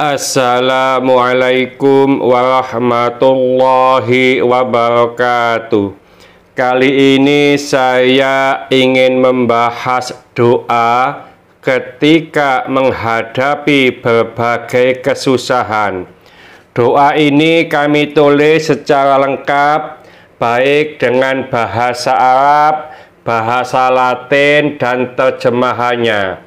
Assalamualaikum warahmatullahi wabarakatuh. Kali ini saya ingin membahas doa ketika menghadapi berbagai kesusahan. Doa ini kami tulis secara lengkap baik dengan bahasa Arab, bahasa Latin dan terjemahannya.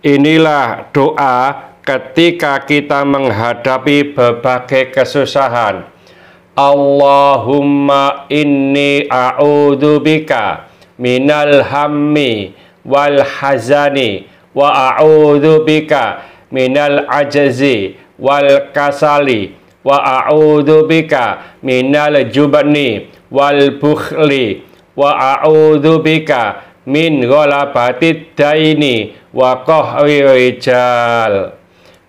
Inilah doa ketika kita menghadapi berbagai kesusahan. Allahumma inni a'udzubika minal hammi wal hazani wa a'udzubika minal ajzi wal kasali wa a'udzubika minal jubani wal bukhli wa a'udzubika min ghalabati daini wa qahri rijal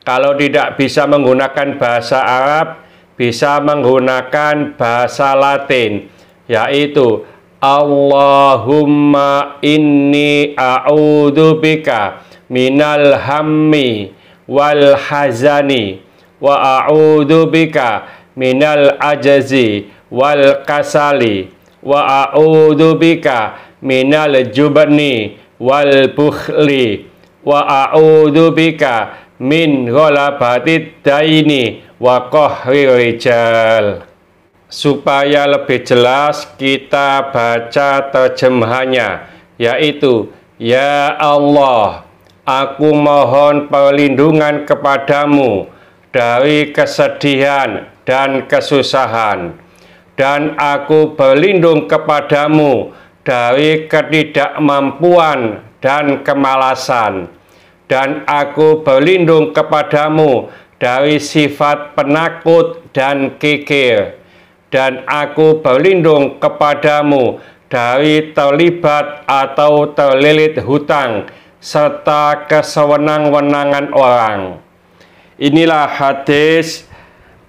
kalau tidak bisa menggunakan bahasa Arab, bisa menggunakan bahasa Latin, yaitu Allahumma inni a'udzubika minal hammi wal hazani wa a'udzubika minal ajazi wal kasali wa a'udzubika minal jubni wal bukhli wa a'udzubika min ghalabati daini wa Supaya lebih jelas kita baca terjemahannya yaitu Ya Allah, aku mohon perlindungan kepadamu dari kesedihan dan kesusahan dan aku berlindung kepadamu dari ketidakmampuan dan kemalasan dan aku berlindung kepadamu dari sifat penakut dan kikir dan aku berlindung kepadamu dari terlibat atau terlilit hutang serta kesewenang-wenangan orang. Inilah hadis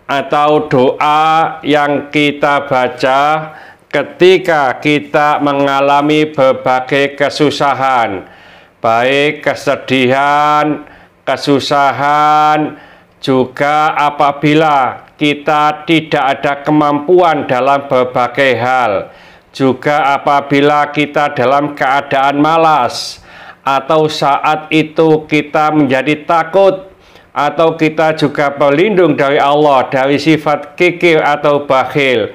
atau doa yang kita baca ketika kita mengalami berbagai kesusahan baik kesedihan, kesusahan, juga apabila kita tidak ada kemampuan dalam berbagai hal, juga apabila kita dalam keadaan malas, atau saat itu kita menjadi takut, atau kita juga berlindung dari Allah dari sifat kikir atau bakhil,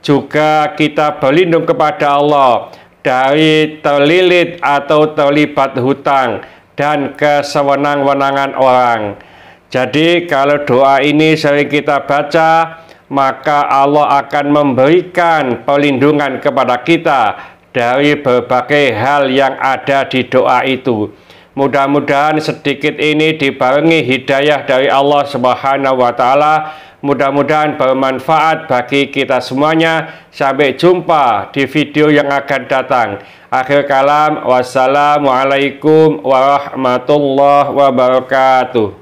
juga kita berlindung kepada Allah dari terlilit atau terlibat hutang dan kesewenang-wenangan orang. Jadi kalau doa ini sering kita baca, maka Allah akan memberikan perlindungan kepada kita dari berbagai hal yang ada di doa itu. Mudah-mudahan sedikit ini dibarengi hidayah dari Allah Subhanahu wa taala. Mudah-mudahan bermanfaat bagi kita semuanya. Sampai jumpa di video yang akan datang. Akhir kalam, wassalamualaikum warahmatullahi wabarakatuh.